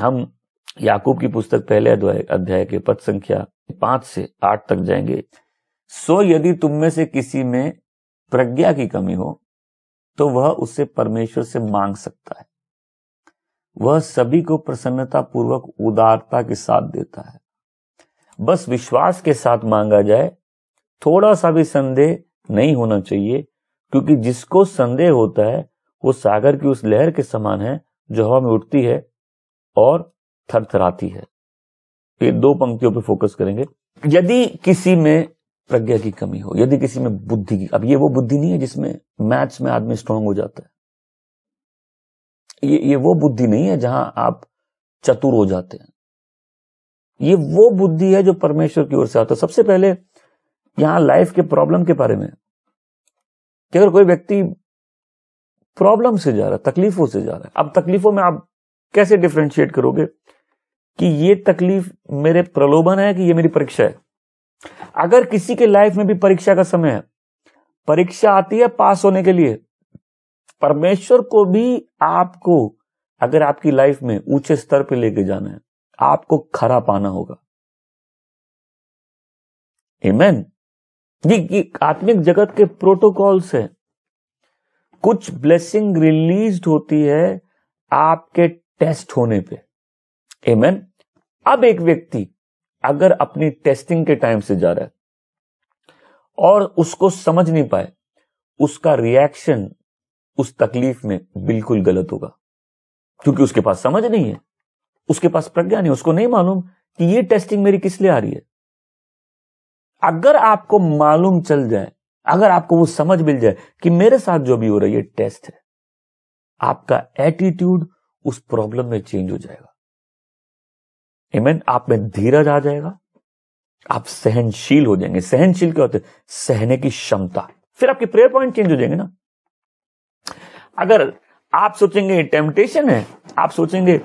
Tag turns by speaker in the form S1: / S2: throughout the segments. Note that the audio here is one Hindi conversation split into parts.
S1: हम याकूब की पुस्तक पहले अध्याय के पद संख्या पांच से आठ तक जाएंगे सो यदि तुम में से किसी में प्रज्ञा की कमी हो तो वह उसे परमेश्वर से मांग सकता है वह सभी को प्रसन्नता पूर्वक उदारता के साथ देता है बस विश्वास के साथ मांगा जाए थोड़ा सा भी संदेह नहीं होना चाहिए क्योंकि जिसको संदेह होता है वो सागर की उस लहर के समान है जो हवा में उठती है और थरथराती है ये दो पंक्तियों पर फोकस करेंगे यदि किसी में प्रज्ञा की कमी हो यदि किसी में बुद्धि की अब ये वो बुद्धि नहीं है जिसमें मैथ्स में आदमी स्ट्रांग हो जाता है ये ये वो बुद्धि नहीं है जहां आप चतुर हो जाते हैं ये वो बुद्धि है जो परमेश्वर की ओर से आता है सबसे पहले यहां लाइफ के प्रॉब्लम के बारे में कि अगर कोई व्यक्ति प्रॉब्लम से जा रहा है तकलीफों से जा रहा है अब तकलीफों में आप कैसे डिफ्रेंशिएट करोगे कि ये तकलीफ मेरे प्रलोभन है कि ये मेरी परीक्षा है अगर किसी के लाइफ में भी परीक्षा का समय है परीक्षा आती है पास होने के लिए परमेश्वर को भी आपको अगर आपकी लाइफ में ऊंचे स्तर पर लेके जाना है आपको खरा पाना होगा Amen. ये, आत्मिक जगत के प्रोटोकॉल्स है कुछ ब्लेसिंग रिलीज होती है आपके टेस्ट होने पे एमन अब एक व्यक्ति अगर अपनी टेस्टिंग के टाइम से जा रहा है और उसको समझ नहीं पाए उसका रिएक्शन उस तकलीफ में बिल्कुल गलत होगा क्योंकि उसके पास समझ नहीं है उसके पास प्रज्ञा नहीं उसको नहीं मालूम कि ये टेस्टिंग मेरी किस लिए आ रही है अगर आपको मालूम चल जाए अगर आपको वो समझ मिल जाए कि मेरे साथ जो भी हो रही है टेस्ट है आपका एटीट्यूड उस प्रॉब्लम में चेंज हो जाएगा इमेन आप में धीरज आ जाएगा आप सहनशील हो जाएंगे सहनशील क्या होते सहने की क्षमता फिर आपके प्रेयर पॉइंट चेंज हो जाएंगे ना अगर आप सोचेंगे टेम्पटेशन है आप सोचेंगे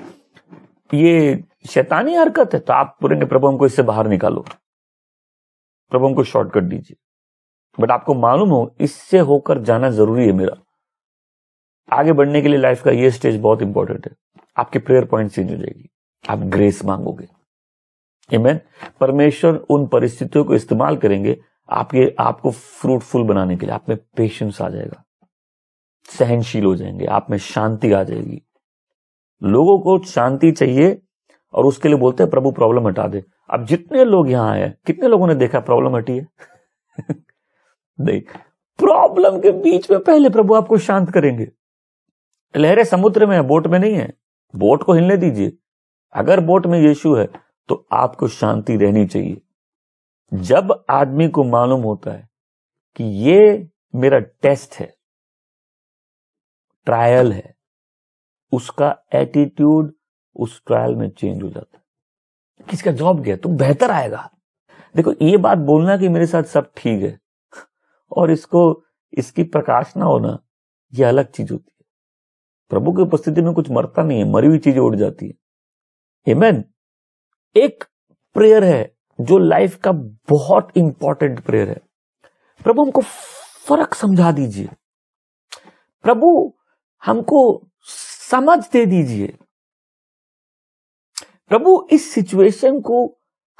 S1: ये शैतानी हरकत है तो आप बोलेंगे प्रभु हमको इससे बाहर निकालो प्रभु हमको शॉर्टकट दीजिए बट आपको मालूम हो इससे होकर जाना जरूरी है मेरा आगे बढ़ने के लिए लाइफ का ये स्टेज बहुत इंपॉर्टेंट है आपके प्रेयर पॉइंट चेंज हो जाएगी आप ग्रेस मांगोगे इमेन परमेश्वर उन परिस्थितियों को इस्तेमाल करेंगे आपके आपको फ्रूटफुल बनाने के लिए आप में पेशेंस आ जाएगा सहनशील हो जाएंगे आप में शांति आ जाएगी लोगों को शांति चाहिए और उसके लिए बोलते हैं प्रभु प्रॉब्लम हटा दे अब जितने लोग यहां आए कितने लोगों ने देखा प्रॉब्लम हटी है देख प्रॉब्लम के बीच में पहले प्रभु आपको शांत करेंगे लहरें समुद्र में है बोट में नहीं है बोट को हिलने दीजिए अगर बोट में यीशु है तो आपको शांति रहनी चाहिए जब आदमी को मालूम होता है कि ये मेरा टेस्ट है ट्रायल है उसका एटीट्यूड उस ट्रायल में चेंज हो जाता है किसका जॉब गया तो बेहतर आएगा देखो ये बात बोलना कि मेरे साथ सब ठीक है और इसको इसकी प्रकाश ना होना यह अलग चीज होती है प्रभु की उपस्थिति में कुछ मरता नहीं है मरी हुई चीज उड़ जाती है एमेन एक प्रेयर है जो लाइफ का बहुत इंपॉर्टेंट प्रेयर है प्रभु हमको फर्क समझा दीजिए प्रभु हमको समझ दे दीजिए प्रभु इस सिचुएशन को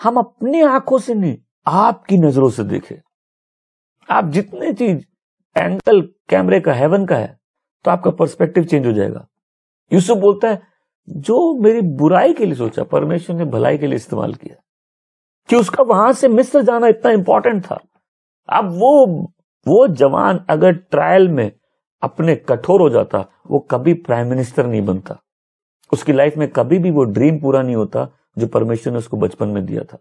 S1: हम अपने आंखों से नहीं आपकी नजरों से देखें आप जितने चीज एंगल कैमरे का हेवन का है तो आपका पर्सपेक्टिव चेंज हो जाएगा यूसुफ बोलता है जो मेरी बुराई के लिए सोचा परमेश्वर ने भलाई के लिए इस्तेमाल किया कि उसका वहां से मिस्र जाना इतना इंपॉर्टेंट था अब वो वो जवान अगर ट्रायल में अपने कठोर हो जाता वो कभी प्राइम मिनिस्टर नहीं बनता उसकी लाइफ में कभी भी वो ड्रीम पूरा नहीं होता जो परमेश्वर ने उसको बचपन में दिया था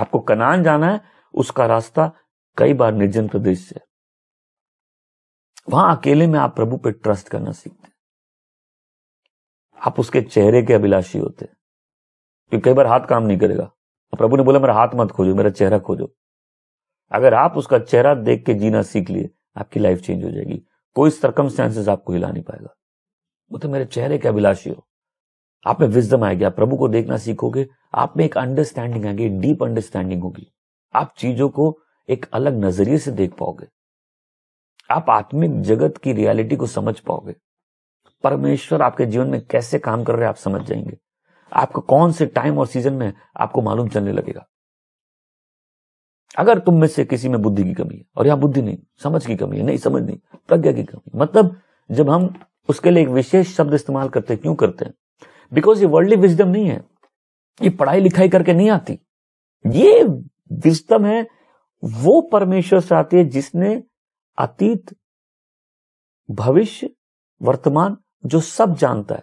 S1: आपको कनान जाना है उसका रास्ता कई बार निर्जन प्रदेश से वहां अकेले में आप प्रभु पे ट्रस्ट करना सीखते आप उसके चेहरे के अभिलाषी होते क्योंकि कई बार हाथ काम नहीं करेगा तो प्रभु ने बोला मेरा हाथ मत खोजो मेरा चेहरा खोजो अगर आप उसका चेहरा देख के जीना सीख लिए आपकी लाइफ चेंज हो जाएगी कोई सरकम आपको हिला नहीं पाएगा वो तो मेरे चेहरे के अभिलाषी हो आप में विजडम आएगी आप प्रभु को देखना सीखोगे आप में एक अंडरस्टैंडिंग आएगी डीप अंडरस्टैंडिंग होगी आप चीजों को एक अलग नजरिए से देख पाओगे आप आत्मिक जगत की रियलिटी को समझ पाओगे परमेश्वर आपके जीवन में कैसे काम कर रहे हैं आप समझ जाएंगे आपको कौन से टाइम और सीजन में आपको मालूम चलने लगेगा अगर तुम में से किसी में बुद्धि की कमी है और यहां बुद्धि नहीं समझ की कमी है नहीं समझ नहीं प्रज्ञा की कमी मतलब जब हम उसके लिए एक विशेष शब्द इस्तेमाल करते क्यों करते हैं बिकॉज ये वर्ल्डली विजडम नहीं है ये पढ़ाई लिखाई करके नहीं आती ये विजडम है वो परमेश्वर से आती है जिसने अतीत भविष्य वर्तमान जो सब जानता है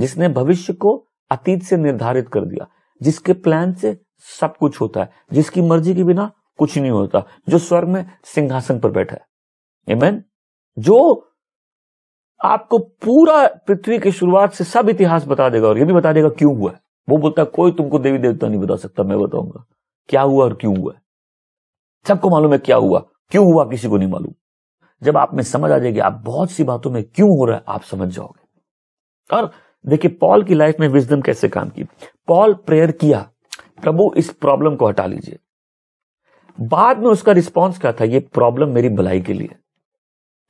S1: जिसने भविष्य को अतीत से निर्धारित कर दिया जिसके प्लान से सब कुछ होता है जिसकी मर्जी के बिना कुछ नहीं होता जो स्वर्ग में सिंहासन पर बैठा है जो आपको पूरा पृथ्वी की शुरुआत से सब इतिहास बता देगा और ये भी बता देगा क्यों हुआ है वो बोलता है कोई तुमको देवी देवता नहीं बता सकता मैं बताऊंगा क्या हुआ और क्यों हुआ सबको मालूम है क्या हुआ क्यों हुआ किसी को नहीं मालूम जब आप में समझ आ जाएगी आप बहुत सी बातों में क्यों हो रहा है आप समझ जाओगे और देखिए पॉल की लाइफ में विजडम कैसे काम की पॉल प्रेयर किया प्रभु इस प्रॉब्लम को हटा लीजिए बाद में उसका रिस्पॉन्स क्या था ये प्रॉब्लम मेरी भलाई के लिए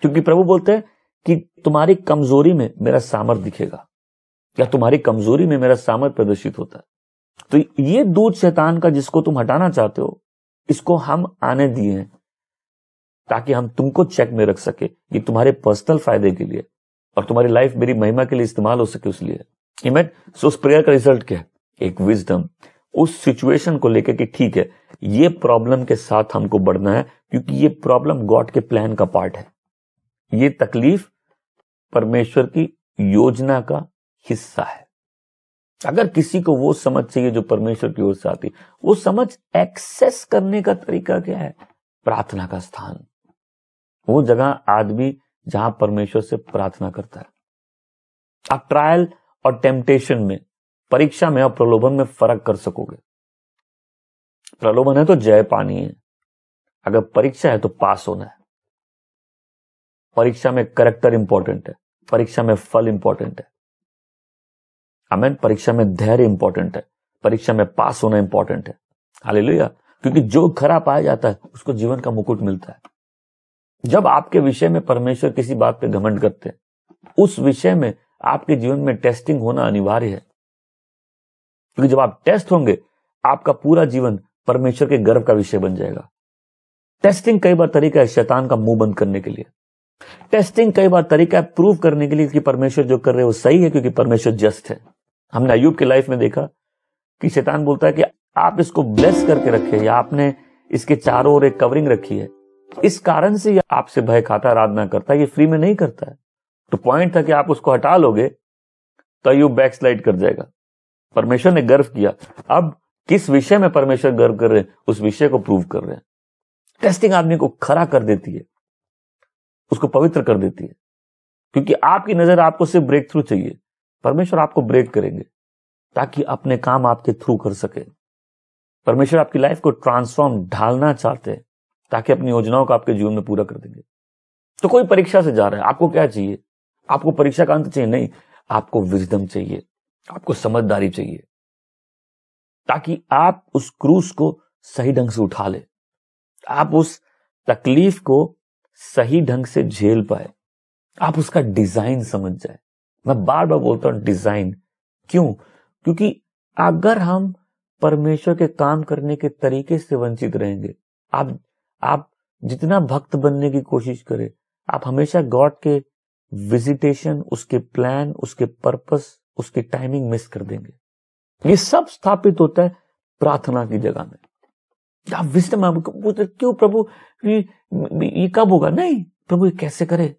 S1: क्योंकि प्रभु बोलते हैं कि तुम्हारी कमजोरी में मेरा सामर्थ दिखेगा या तुम्हारी कमजोरी में मेरा सामर्थ प्रदर्शित होता है तो ये दूध शैतान का जिसको तुम हटाना चाहते हो इसको हम आने दिए हैं ताकि हम तुमको चेक में रख सके कि तुम्हारे पर्सनल फायदे के लिए और तुम्हारी लाइफ मेरी महिमा के लिए इस्तेमाल हो सके उसलिए इमेट सो उस प्रेयर का रिजल्ट क्या है एक विजडम उस सिचुएशन को लेकर कि ठीक है ये प्रॉब्लम के साथ हमको बढ़ना है क्योंकि ये प्रॉब्लम गॉड के प्लान का पार्ट है ये तकलीफ परमेश्वर की योजना का हिस्सा है अगर किसी को वो समझ चाहिए जो परमेश्वर की ओर से आती वो समझ एक्सेस करने का तरीका क्या है प्रार्थना का स्थान वो जगह आदमी जहां परमेश्वर से प्रार्थना करता है आप ट्रायल और टेम्पटेशन में परीक्षा में और प्रलोभन में फर्क कर सकोगे प्रलोभन है तो जय पानी है अगर परीक्षा है तो पास होना है परीक्षा में करेक्टर इंपॉर्टेंट है परीक्षा में फल इंपॉर्टेंट है अमेन परीक्षा में धैर्य इंपॉर्टेंट है परीक्षा में पास होना इंपॉर्टेंट है लोहिया क्योंकि जो खरा पाया जाता है उसको जीवन का मुकुट मिलता है जब आपके विषय में परमेश्वर किसी बात पे घमंड करते हैं उस विषय में आपके जीवन में टेस्टिंग होना अनिवार्य है क्योंकि जब आप टेस्ट होंगे आपका पूरा जीवन परमेश्वर के गर्व का विषय बन जाएगा टेस्टिंग कई बार तरीका है शैतान का मुंह बंद करने के लिए टेस्टिंग कई बार तरीका है प्रूव करने के लिए कि परमेश्वर जो कर रहे हैं वो सही है क्योंकि परमेश्वर जस्ट है हमने अयुब की लाइफ में देखा कि शैतान बोलता है कि आप इसको ब्लेस करके रखे या आपने इसके चारों ओर एक कवरिंग रखी है इस कारण से आपसे भय खाता आराधना करता है ये फ्री में नहीं करता है तो पॉइंट था कि आप उसको हटा लोगे तो अयुब बैक स्लाइड कर जाएगा परमेश्वर ने गर्व किया अब किस विषय में परमेश्वर गर्व कर रहे हैं उस विषय को प्रूव कर रहे हैं टेस्टिंग आदमी को खड़ा कर देती है उसको पवित्र कर देती है क्योंकि आपकी नजर आपको सिर्फ ब्रेक थ्रू चाहिए परमेश्वर आपको ब्रेक करेंगे ताकि अपने काम आपके थ्रू कर सके परमेश्वर आपकी लाइफ को ट्रांसफॉर्म ढालना चाहते हैं ताकि अपनी योजनाओं को आपके जीवन में पूरा कर देंगे तो कोई परीक्षा से जा रहा है आपको क्या चाहिए आपको परीक्षा का अंत चाहिए नहीं आपको विजडम चाहिए आपको समझदारी चाहिए ताकि आप उस क्रूज को सही ढंग से उठा ले आप उस तकलीफ को सही ढंग से झेल पाए आप उसका डिजाइन समझ जाए मैं बार बार बोलता हूं डिजाइन क्यों क्योंकि अगर हम परमेश्वर के काम करने के तरीके से वंचित रहेंगे आप आप जितना भक्त बनने की कोशिश करें आप हमेशा गॉड के विजिटेशन उसके प्लान उसके पर्पस उसकी टाइमिंग मिस कर देंगे ये सब स्थापित होता है प्रार्थना की जगह में क्या विस्टम आप तो क्यों प्रभु ये, कब होगा नहीं प्रभु ये कैसे करे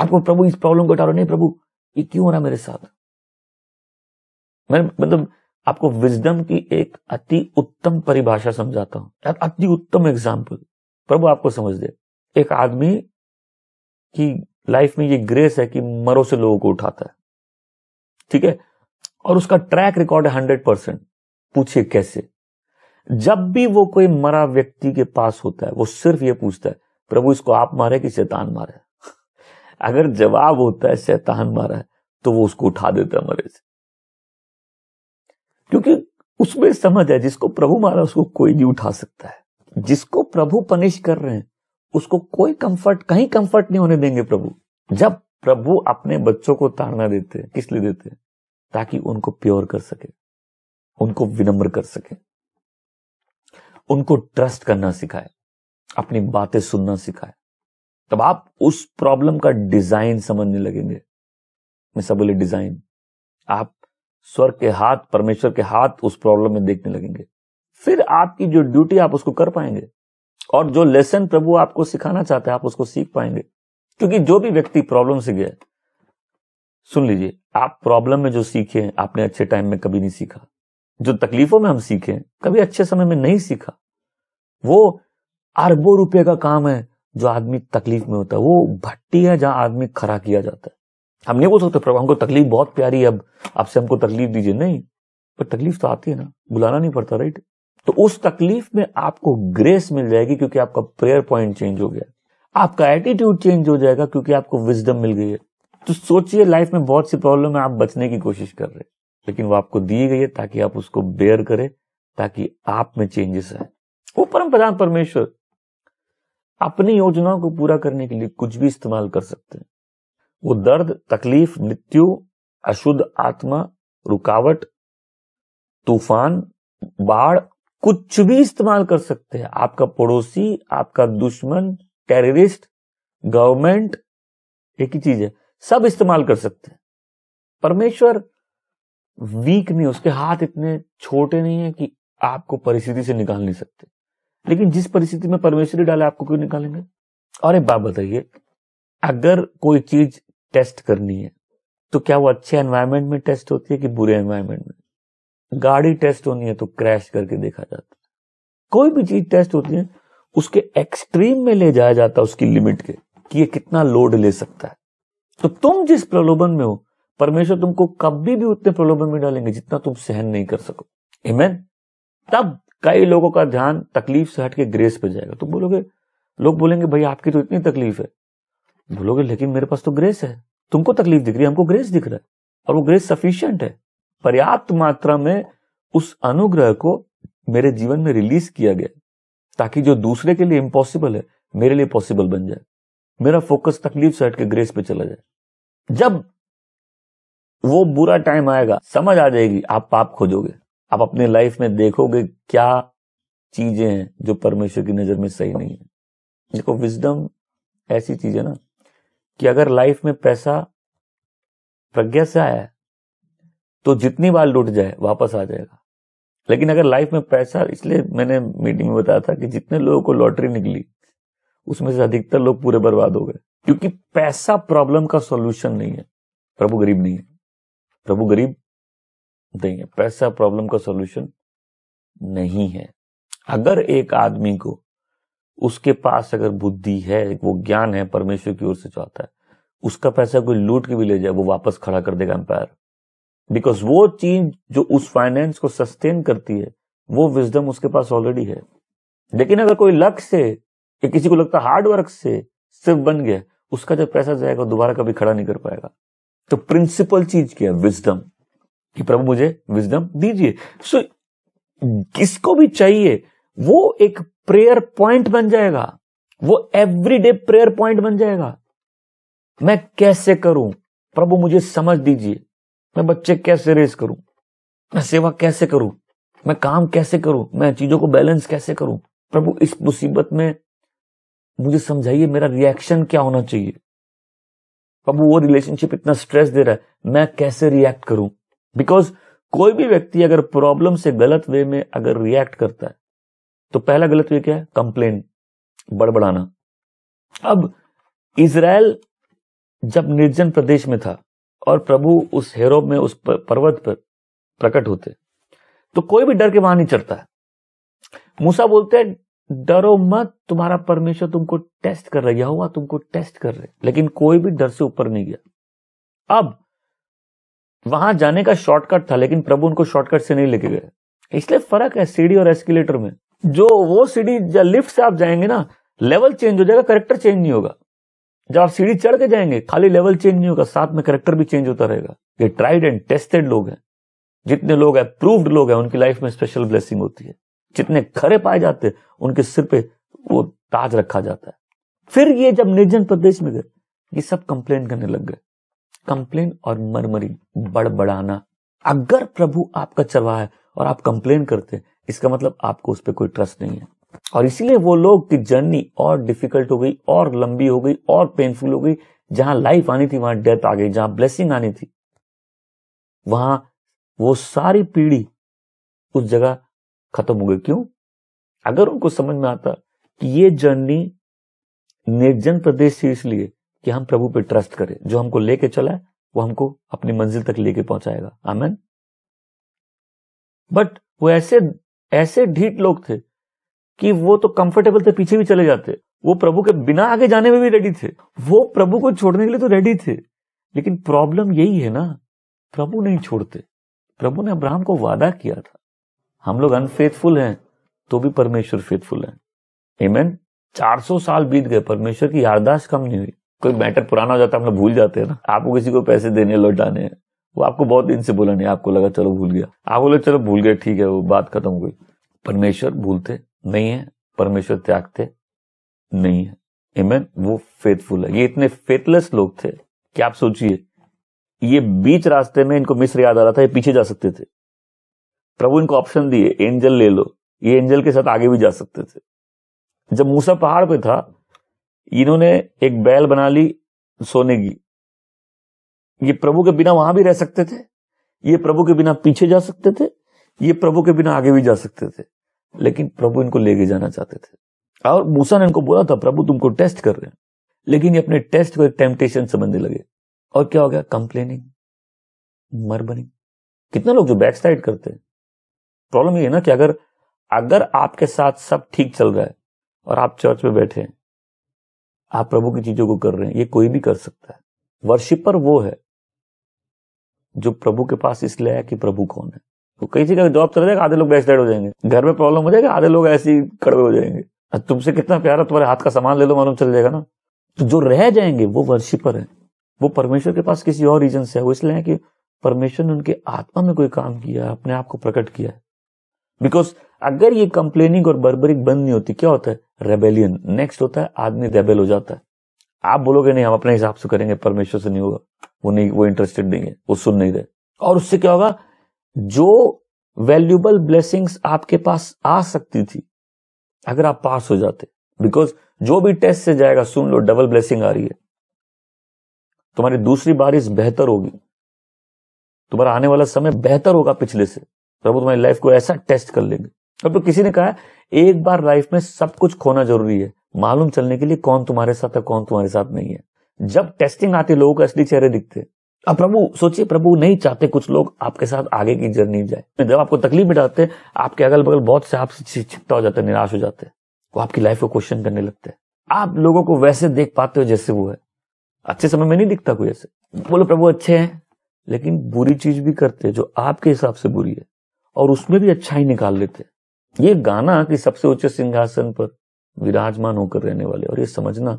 S1: आपको प्रभु इस प्रॉब्लम को डालो नहीं प्रभु ये क्यों हो रहा मेरे साथ मैं मतलब आपको विजडम की एक अति उत्तम परिभाषा समझाता हूं अति उत्तम एग्जाम्पल प्रभु आपको समझ दे एक आदमी की लाइफ में ये ग्रेस है कि मरो से लोगों को उठाता है ठीक है और उसका ट्रैक रिकॉर्ड है हंड्रेड परसेंट पूछिए कैसे जब भी वो कोई मरा व्यक्ति के पास होता है वो सिर्फ ये पूछता है प्रभु इसको आप मारे कि शैतान मारे अगर जवाब होता है शैतान मारा है तो वो उसको उठा देता है मरे से क्योंकि उसमें समझ है जिसको प्रभु मारा उसको कोई नहीं उठा सकता है जिसको प्रभु पनिश कर रहे हैं उसको कोई कंफर्ट कहीं कंफर्ट नहीं होने देंगे प्रभु जब प्रभु अपने बच्चों को ताड़ना देते हैं किस लिए देते हैं ताकि उनको प्योर कर सके उनको विनम्र कर सके उनको ट्रस्ट करना सिखाए अपनी बातें सुनना सिखाए तब आप उस प्रॉब्लम का डिजाइन समझने लगेंगे मैं सब बोले डिजाइन आप स्वर के हाथ परमेश्वर के हाथ उस प्रॉब्लम में देखने लगेंगे फिर आपकी जो ड्यूटी आप उसको कर पाएंगे और जो लेसन प्रभु आपको सिखाना चाहते हैं आप उसको सीख पाएंगे क्योंकि जो भी व्यक्ति प्रॉब्लम से गया सुन लीजिए आप प्रॉब्लम में जो सीखे आपने अच्छे टाइम में कभी नहीं सीखा जो तकलीफों में हम सीखे कभी अच्छे समय में नहीं सीखा वो अरबों रुपए का काम है जो आदमी तकलीफ में होता है वो भट्टी है जहां आदमी खड़ा किया जाता है हम नहीं बोल सकते प्रभु हमको तकलीफ बहुत प्यारी है अब आपसे हमको तकलीफ दीजिए नहीं पर तकलीफ तो आती है ना बुलाना नहीं पड़ता राइट तो उस तकलीफ में आपको ग्रेस मिल जाएगी क्योंकि आपका प्रेयर पॉइंट चेंज हो गया आपका एटीट्यूड चेंज हो जाएगा क्योंकि आपको विजडम मिल गई है तो सोचिए लाइफ में बहुत सी प्रॉब्लम है आप बचने की कोशिश कर रहे हैं लेकिन वो आपको दी गई है ताकि आप उसको बेयर करें ताकि आप में चेंजेस आए वो परम प्रधान परमेश्वर अपनी योजनाओं को पूरा करने के लिए कुछ भी इस्तेमाल कर सकते हैं वो दर्द तकलीफ मृत्यु अशुद्ध आत्मा रुकावट तूफान बाढ़ कुछ भी इस्तेमाल कर सकते हैं आपका पड़ोसी आपका दुश्मन टेररिस्ट गवर्नमेंट एक ही चीज है सब इस्तेमाल कर सकते हैं परमेश्वर वीक नहीं उसके हाथ इतने छोटे नहीं है कि आपको परिस्थिति से निकाल नहीं सकते लेकिन जिस परिस्थिति में परमेश्वर ही डाले आपको क्यों निकालेंगे और एक बात बताइए अगर कोई चीज टेस्ट करनी है तो क्या वो अच्छे एनवायरमेंट में टेस्ट होती है कि बुरे एनवायरमेंट में गाड़ी टेस्ट होनी है तो क्रैश करके देखा जाता है कोई भी चीज टेस्ट होती है उसके एक्सट्रीम में ले जाया जाता है उसकी लिमिट के कि ये कितना लोड ले सकता है तो तुम जिस प्रलोभन में हो परमेश्वर तुमको कभी भी उतने प्रलोभन में डालेंगे जितना तुम सहन नहीं कर सको हिमेन तब कई लोगों का ध्यान तकलीफ से हट के ग्रेस पे जाएगा तुम बोलोगे लोग बोलेंगे भाई आपकी तो इतनी तकलीफ है बोलोगे लेकिन मेरे पास तो ग्रेस है तुमको तकलीफ दिख रही है हमको ग्रेस दिख रहा है और वो ग्रेस सफिशियंट है पर्याप्त मात्रा में उस अनुग्रह को मेरे जीवन में रिलीज किया गया ताकि जो दूसरे के लिए इम्पॉसिबल है मेरे लिए पॉसिबल बन जाए मेरा फोकस तकलीफ से हट के ग्रेस पे चला जाए जब वो बुरा टाइम आएगा समझ आ जाएगी आप पाप खोजोगे आप अपने लाइफ में देखोगे क्या चीजें हैं जो परमेश्वर की नजर में सही नहीं है देखो विजडम ऐसी चीज है ना कि अगर लाइफ में पैसा प्रज्ञा से आया है तो जितनी बार लुट जाए वापस आ जाएगा लेकिन अगर लाइफ में पैसा इसलिए मैंने मीटिंग में बताया था कि जितने लोगों को लॉटरी निकली उसमें से अधिकतर लोग पूरे बर्बाद हो गए क्योंकि पैसा प्रॉब्लम का सॉल्यूशन नहीं है प्रभु गरीब नहीं है प्रभु गरीब नहीं है पैसा प्रॉब्लम का सॉल्यूशन नहीं है अगर एक आदमी को उसके पास अगर बुद्धि है वो ज्ञान है परमेश्वर की ओर से चाहता है उसका पैसा कोई लूट के भी ले जाए वो वापस खड़ा कर देगा एम्पायर बिकॉज वो चीज जो उस फाइनेंस को सस्टेन करती है वो विजडम उसके पास ऑलरेडी है लेकिन अगर कोई लक से या किसी को लगता हार्ड वर्क से सिर्फ बन गया उसका जब पैसा जाएगा दोबारा कभी खड़ा नहीं कर पाएगा तो प्रिंसिपल चीज क्या है विजडम कि प्रभु मुझे विजडम दीजिए सो so, किसको भी चाहिए वो एक प्रेयर पॉइंट बन जाएगा वो एवरीडे प्रेयर पॉइंट बन जाएगा मैं कैसे करूं प्रभु मुझे समझ दीजिए मैं बच्चे कैसे रेस करूं मैं सेवा कैसे करूं मैं काम कैसे करूं मैं चीजों को बैलेंस कैसे करूं प्रभु इस मुसीबत में मुझे समझाइए मेरा रिएक्शन क्या होना चाहिए अब वो रिलेशनशिप इतना स्ट्रेस दे रहा है मैं कैसे रिएक्ट करूं बिकॉज कोई भी व्यक्ति अगर प्रॉब्लम से गलत वे में अगर रिएक्ट करता है तो पहला गलत वे क्या है कंप्लेन बड़बड़ाना अब इसराइल जब निर्जन प्रदेश में था और प्रभु उस हेरोब में उस पर्वत पर प्रकट होते तो कोई भी डर के वहां नहीं चढ़ता है मूसा बोलते हैं डरो मत तुम्हारा परमेश्वर तुमको टेस्ट कर रहा हुआ तुमको टेस्ट कर रहे लेकिन कोई भी डर से ऊपर नहीं गया अब वहां जाने का शॉर्टकट था लेकिन प्रभु उनको शॉर्टकट से नहीं लेके गए इसलिए फर्क है सीढ़ी और एस्केलेटर में जो वो सीढ़ी जब लिफ्ट से आप जाएंगे ना लेवल चेंज हो जाएगा करेक्टर चेंज नहीं होगा जब आप सीढ़ी चढ़ के जाएंगे खाली लेवल चेंज नहीं होगा साथ में करेक्टर भी चेंज होता रहेगा ये ट्राइड एंड टेस्टेड लोग हैं जितने लोग हैं प्रूव्ड लोग हैं उनकी लाइफ में स्पेशल ब्लेसिंग होती है जितने खरे पाए जाते उनके सिर पे वो ताज रखा जाता है फिर ये जब निर्जन प्रदेश में गए ये सब कंप्लेन करने लग गए कंप्लेन और मरमरी बड़बड़ाना अगर प्रभु आपका चरवा है और आप कंप्लेन करते हैं इसका मतलब आपको उस पर कोई ट्रस्ट नहीं है और इसीलिए वो लोग की जर्नी और डिफिकल्ट हो गई और लंबी हो गई और पेनफुल हो गई जहां लाइफ आनी थी वहां डेथ आ गई जहां ब्लेसिंग आनी थी वहां वो सारी पीढ़ी उस जगह खत्म हो गए क्यों अगर उनको समझ में आता कि ये जर्नी निर्जन प्रदेश से इसलिए कि हम प्रभु पे ट्रस्ट करें जो हमको लेके चला है वो हमको अपनी मंजिल तक लेके पहुंचाएगा आमेन बट वो ऐसे ऐसे ढीठ लोग थे कि वो तो कंफर्टेबल थे पीछे भी चले जाते वो प्रभु के बिना आगे जाने में भी रेडी थे वो प्रभु को छोड़ने के लिए तो रेडी थे लेकिन प्रॉब्लम यही है ना प्रभु नहीं छोड़ते प्रभु ने अब्राहम को वादा किया था हम लोग अनफेथफुल हैं तो भी परमेश्वर फेथफुल है चार 400 साल बीत गए परमेश्वर की याददाश्त कम नहीं हुई कोई मैटर पुराना हो जाता है हम लोग भूल जाते हैं ना आपको किसी को पैसे देने लौटाने हैं वो आपको बहुत दिन से बोला नहीं आपको लगा चलो भूल गया आप बोले चलो भूल गए ठीक है वो बात खत्म हो गई परमेश्वर भूलते नहीं है परमेश्वर त्यागते नहीं है हेमेन वो फेथफुल है ये इतने फेथलेस लोग थे कि आप सोचिए ये बीच रास्ते में इनको मिस्र याद आ रहा था ये पीछे जा सकते थे प्रभु इनको ऑप्शन दिए एंजल ले लो ये एंजल के साथ आगे भी जा सकते थे जब मूसा पहाड़ पे था इन्होंने एक बैल बना ली सोने की ये प्रभु के बिना वहां भी रह सकते थे ये प्रभु के बिना पीछे जा सकते थे ये प्रभु के बिना आगे भी जा सकते थे लेकिन प्रभु इनको लेके जाना चाहते थे और मूसा ने इनको बोला था प्रभु तुमको टेस्ट कर रहे हैं लेकिन ये अपने टेस्ट को एक टेम्पटेशन समझने लगे और क्या हो गया कंप्लेनिंग मर बनी कितना लोग जो बैक साइड करते हैं प्रॉब्लम ये है ना कि अगर अगर आपके साथ सब ठीक चल रहा है और आप चर्च में बैठे हैं आप प्रभु की चीजों को कर रहे हैं ये कोई भी कर सकता है वर्शिपर वो है जो प्रभु के पास इसलिए है कि प्रभु कौन है तो कई जगह जॉब चला जाएगा आधे लोग डेड हो जाएंगे घर में प्रॉब्लम हो जाएगा आधे लोग ऐसे ही कड़वे हो जाएंगे तुमसे कितना प्यारा तुम्हारे हाथ का सामान ले लो मालूम चल जाएगा ना तो जो रह जाएंगे वो वर्शिपर है वो परमेश्वर के पास किसी और रीजन से है वो इसलिए है कि परमेश्वर ने उनके आत्मा में कोई काम किया अपने आप को प्रकट किया है बिकॉज अगर ये कंप्लेनिंग और बर्बरिक बंद नहीं होती क्या होता है रेबेलियन नेक्स्ट होता है आदमी रेबेल हो जाता है आप बोलोगे नहीं हम अपने हिसाब से करेंगे परमेश्वर से नहीं होगा वो नहीं वो इंटरेस्टेड नहीं है वो सुन नहीं रहे और उससे क्या होगा जो वैल्यूबल ब्लेसिंग्स आपके पास आ सकती थी अगर आप पास हो जाते बिकॉज जो भी टेस्ट से जाएगा सुन लो डबल ब्लेसिंग आ रही है तुम्हारी दूसरी बारिश बेहतर होगी तुम्हारा आने वाला समय बेहतर होगा पिछले से प्रभु तुम्हारी लाइफ को ऐसा टेस्ट कर लेंगे अब तो किसी ने कहा एक बार लाइफ में सब कुछ खोना जरूरी है मालूम चलने के लिए कौन तुम्हारे साथ है कौन तुम्हारे साथ नहीं है जब टेस्टिंग आती लोगों का असली चेहरे दिखते अब प्रभु सोचिए प्रभु नहीं चाहते कुछ लोग आपके साथ आगे की जर्नी जाए जब आपको तकलीफ में डालते आपके अगल बगल बहुत से आपसे छिपता हो जाते निराश हो जाते हैं वो आपकी लाइफ को क्वेश्चन करने लगते हैं आप लोगों को वैसे देख पाते हो जैसे वो है अच्छे समय में नहीं दिखता कोई ऐसे बोलो प्रभु अच्छे हैं लेकिन बुरी चीज भी करते हैं जो आपके हिसाब से बुरी है और उसमें भी अच्छा ही निकाल लेते ये गाना कि सबसे उच्च सिंहासन पर विराजमान होकर रहने वाले और ये समझना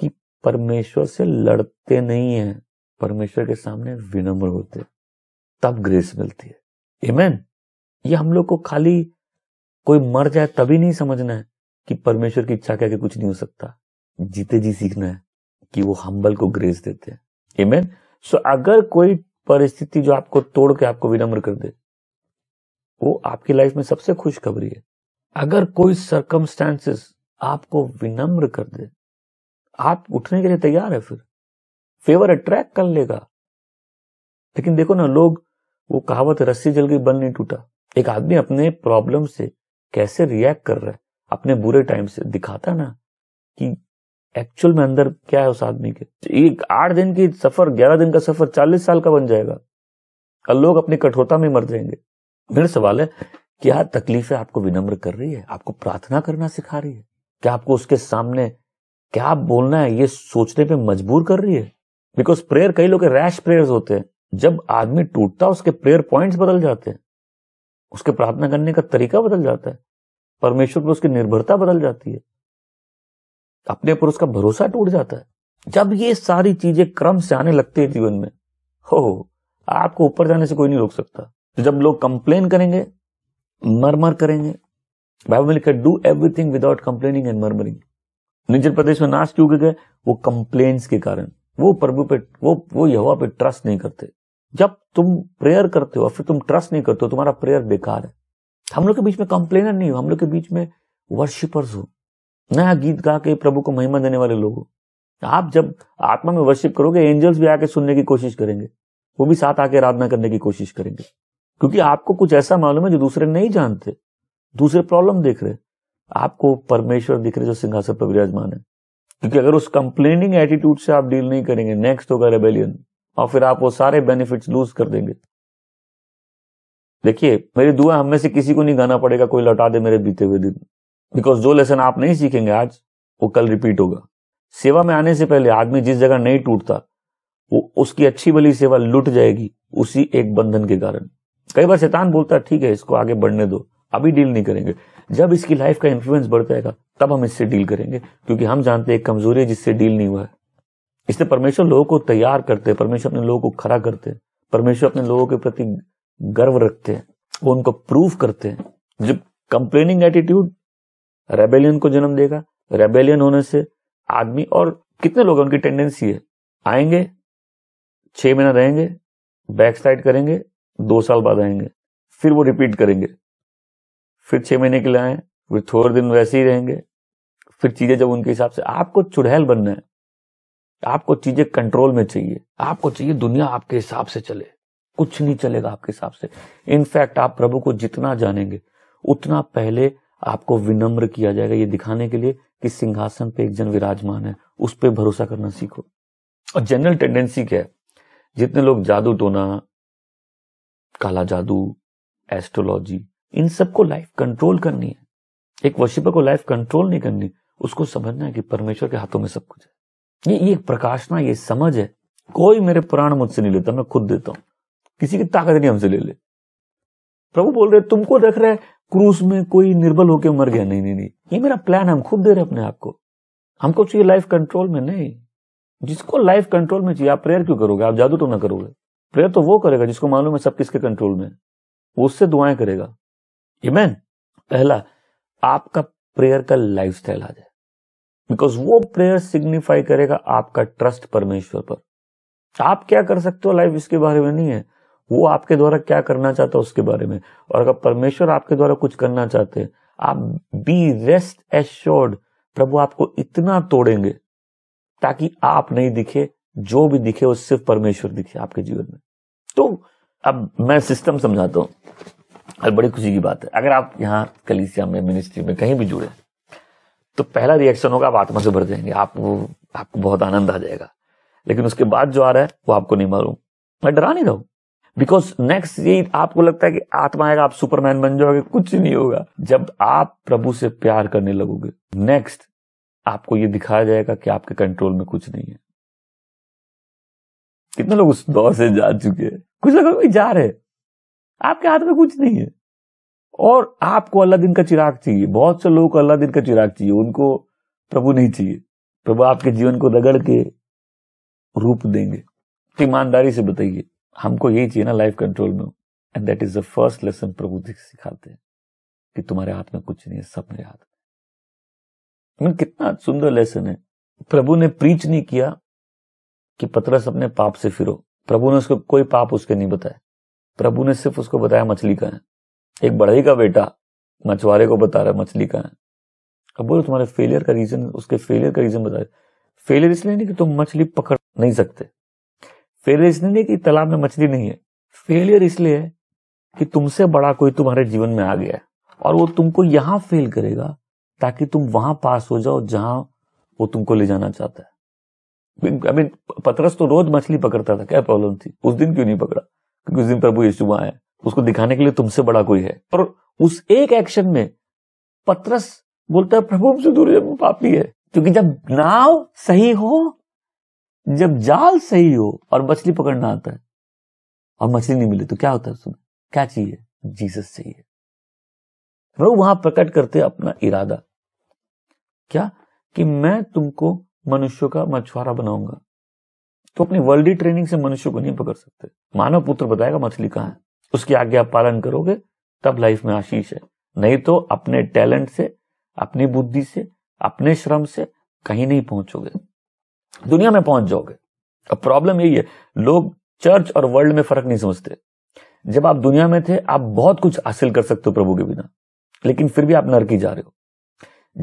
S1: कि परमेश्वर से लड़ते नहीं है परमेश्वर के सामने विनम्र होते तब ग्रेस मिलती है इमेन ये हम लोग को खाली कोई मर जाए तभी नहीं समझना है कि परमेश्वर की इच्छा क्या कुछ नहीं हो सकता जीते जी सीखना है कि वो हम्बल को ग्रेस देते हैं इमेन सो अगर कोई परिस्थिति जो आपको तोड़ के आपको विनम्र कर दे वो आपकी लाइफ में सबसे खुशखबरी है अगर कोई सर्कमस्टांसेस आपको विनम्र कर दे आप उठने के लिए तैयार है फिर फेवर अट्रैक्ट कर लेगा लेकिन देखो ना लोग वो कहावत रस्सी जल गई बल नहीं टूटा एक आदमी अपने प्रॉब्लम से कैसे रिएक्ट कर रहा है अपने बुरे टाइम से दिखाता ना कि एक्चुअल में अंदर क्या है उस आदमी के एक आठ दिन की सफर ग्यारह दिन का सफर चालीस साल का बन जाएगा और लोग अपनी कठोरता में मर जाएंगे मेरा सवाल है क्या तकलीफें आपको विनम्र कर रही है आपको प्रार्थना करना सिखा रही है क्या आपको उसके सामने क्या बोलना है ये सोचने पे मजबूर कर रही है बिकॉज प्रेयर कई लोग रैश प्रेयर्स होते हैं जब आदमी टूटता उसके प्रेयर पॉइंट्स बदल जाते हैं उसके प्रार्थना करने का तरीका बदल जाता है परमेश्वर पर उसकी निर्भरता बदल जाती है अपने पर उसका भरोसा टूट जाता है जब ये सारी चीजें क्रम से आने लगती है जीवन में हो आपको ऊपर जाने से कोई नहीं रोक सकता तो जब लोग कंप्लेन करेंगे मरमर करेंगे बाइबल कैट do everything without complaining and murmuring निचल प्रदेश में नाश क्यों गए वो कंप्लेन के कारण वो प्रभु पे वो वो यहोवा पे ट्रस्ट नहीं करते जब तुम प्रेयर करते हो फिर तुम ट्रस्ट नहीं करते हो तुम्हारा प्रेयर बेकार है हम लोग के बीच में कंप्लेनर नहीं हो हम लोग के बीच में वर्शिपर्स हो नया गीत गा के प्रभु को महिमा देने वाले लोग हो आप जब आत्मा में वर्शिप करोगे एंजल्स भी आके सुनने की कोशिश करेंगे वो भी साथ आके आराधना करने की कोशिश करेंगे क्योंकि आपको कुछ ऐसा मालूम है जो दूसरे नहीं जानते दूसरे प्रॉब्लम देख रहे आपको परमेश्वर दिख रहे जो सिंहासन पर विराजमान है क्योंकि अगर उस कंप्लेनिंग एटीट्यूड से आप डील नहीं करेंगे नेक्स्ट होगा रेबेलियन और फिर आप वो सारे बेनिफिट्स लूज कर देंगे देखिए मेरी दुआ हम में से किसी को नहीं गाना पड़ेगा कोई लौटा दे मेरे बीते हुए दिन बिकॉज जो लेसन आप नहीं सीखेंगे आज वो कल रिपीट होगा सेवा में आने से पहले आदमी जिस जगह नहीं टूटता वो उसकी अच्छी भली सेवा लुट जाएगी उसी एक बंधन के कारण कई बार शैतान बोलता है ठीक है इसको आगे बढ़ने दो अभी डील नहीं करेंगे जब इसकी लाइफ का इन्फ्लुएंस बढ़ जाएगा तब हम इससे डील करेंगे क्योंकि हम जानते हैं कमजोरी है जिससे डील नहीं हुआ है इससे परमेश्वर लोगों को तैयार करते हैं परमेश्वर अपने लोगों को खड़ा करते हैं परमेश्वर अपने लोगों के प्रति गर्व रखते हैं वो उनको प्रूव करते हैं जब कंप्लेनिंग एटीट्यूड रेबेलियन को जन्म देगा रेबेलियन होने से आदमी और कितने लोग उनकी टेंडेंसी है आएंगे छह महीना रहेंगे बैक साइड करेंगे दो साल बाद आएंगे फिर वो रिपीट करेंगे फिर छह महीने के लिए आए फिर थोड़े दिन वैसे ही रहेंगे फिर चीजें जब उनके हिसाब से आपको चुड़ैल बनना है आपको चीजें कंट्रोल में चाहिए आपको चाहिए दुनिया आपके हिसाब से चले कुछ नहीं चलेगा आपके हिसाब से इनफैक्ट आप प्रभु को जितना जानेंगे उतना पहले आपको विनम्र किया जाएगा ये दिखाने के लिए कि सिंहासन पे एक जन विराजमान है उस पर भरोसा करना सीखो और जनरल टेंडेंसी क्या है जितने लोग जादू टोना काला जादू एस्ट्रोलॉजी इन सबको लाइफ कंट्रोल करनी है एक वशिपा को लाइफ कंट्रोल नहीं करनी उसको समझना है कि परमेश्वर के हाथों में सब कुछ है ये ये प्रकाशना ये समझ है कोई मेरे प्राण मुझसे नहीं लेता मैं खुद देता हूं किसी की ताकत नहीं हमसे ले ले प्रभु बोल रहे तुमको देख रहे क्रूस में कोई निर्बल होके मर गया नहीं नहीं नहीं ये मेरा प्लान हम खुद दे रहे अपने आप को हमको चाहिए लाइफ कंट्रोल में नहीं जिसको लाइफ कंट्रोल में चाहिए आप प्रेयर क्यों करोगे आप जादू तो ना करोगे प्रेयर तो वो करेगा जिसको मालूम है सब किसके कंट्रोल में वो उससे दुआएं करेगा इमेन पहला आपका प्रेयर का लाइफ आ जाए बिकॉज वो प्रेयर सिग्निफाई करेगा आपका ट्रस्ट परमेश्वर पर आप क्या कर सकते हो लाइफ इसके बारे में नहीं है वो आपके द्वारा क्या करना चाहता है उसके बारे में और अगर परमेश्वर आपके द्वारा कुछ करना चाहते हैं आप बी रेस्ट एश्योर्ड प्रभु आपको इतना तोड़ेंगे ताकि आप नहीं दिखे जो भी दिखे वो सिर्फ परमेश्वर दिखे आपके जीवन में तो अब मैं सिस्टम समझाता हूं और बड़ी खुशी की बात है अगर आप यहाँ कलीसिया में मिनिस्ट्री में कहीं भी जुड़े तो पहला रिएक्शन होगा आप आत्मा से भर जाएंगे आपको आपको बहुत आनंद आ जाएगा लेकिन उसके बाद जो आ रहा है वो आपको नहीं मालूम मैं डरा नहीं रहा बिकॉज नेक्स्ट यही आपको लगता है कि आत्मा आएगा आप सुपरमैन बन जाओगे कुछ नहीं होगा जब आप प्रभु से प्यार करने लगोगे नेक्स्ट आपको ये दिखाया जाएगा कि आपके कंट्रोल में कुछ नहीं है कितने लोग उस दौर से जा चुके हैं कुछ लोग जा रहे आपके हाथ में कुछ नहीं है और आपको अल्लाह दिन का चिराग चाहिए बहुत से लोगों को अल्लाह दिन का चिराग चाहिए उनको प्रभु नहीं चाहिए प्रभु आपके जीवन को रगड़ के रूप देंगे तो ईमानदारी से बताइए हमको यही चाहिए ना लाइफ कंट्रोल में and that is the first lesson प्रभु सिखाते हैं कि तुम्हारे हाथ में कुछ नहीं है सब मेरे हाथ में मतलब कितना सुंदर लेसन है प्रभु ने प्रीच नहीं किया कि पतरस अपने पाप से फिरो प्रभु ने उसको कोई पाप उसके नहीं बताया प्रभु ने सिर्फ उसको बताया मछली का है एक बढ़ई का बेटा मछुआरे को बता रहा है मछली का है अब बोलो तुम्हारे फेलियर का रीजन उसके फेलियर का रीजन बता रहे फेलियर इसलिए नहीं कि तुम मछली पकड़ नहीं सकते फेलियर इसलिए नहीं कि तालाब में मछली नहीं है फेलियर इसलिए है कि तुमसे बड़ा कोई तुम्हारे जीवन में आ गया है और वो तुमको यहां फेल करेगा ताकि तुम वहां पास हो जाओ जहां वो तुमको ले जाना चाहता है मीन पतरस तो रोज मछली पकड़ता था क्या प्रॉब्लम थी उस दिन क्यों नहीं पकड़ा क्योंकि उस दिन प्रभु यीशु आए उसको दिखाने के लिए तुमसे बड़ा कोई है और उस एक एक्शन में पतरस बोलता है प्रभु हमसे दूर जब पापी है क्योंकि जब नाव सही हो जब जाल सही हो और मछली पकड़ना आता है और मछली नहीं मिली तो क्या होता है उसमें क्या चाहिए जीसस चाहिए प्रभु वहां प्रकट करते अपना इरादा क्या कि मैं तुमको मनुष्य का मछुआरा बनाऊंगा तो अपनी वर्ल्डी ट्रेनिंग से मनुष्य को नहीं पकड़ सकते मानव पुत्र बताएगा मछली कहाँ है उसकी आज्ञा पालन करोगे तब लाइफ में आशीष है नहीं तो अपने टैलेंट से अपनी बुद्धि से अपने श्रम से कहीं नहीं पहुंचोगे दुनिया में पहुंच जाओगे अब प्रॉब्लम यही है लोग चर्च और वर्ल्ड में फर्क नहीं समझते जब आप दुनिया में थे आप बहुत कुछ हासिल कर सकते हो प्रभु के बिना लेकिन फिर भी आप नरकी जा रहे हो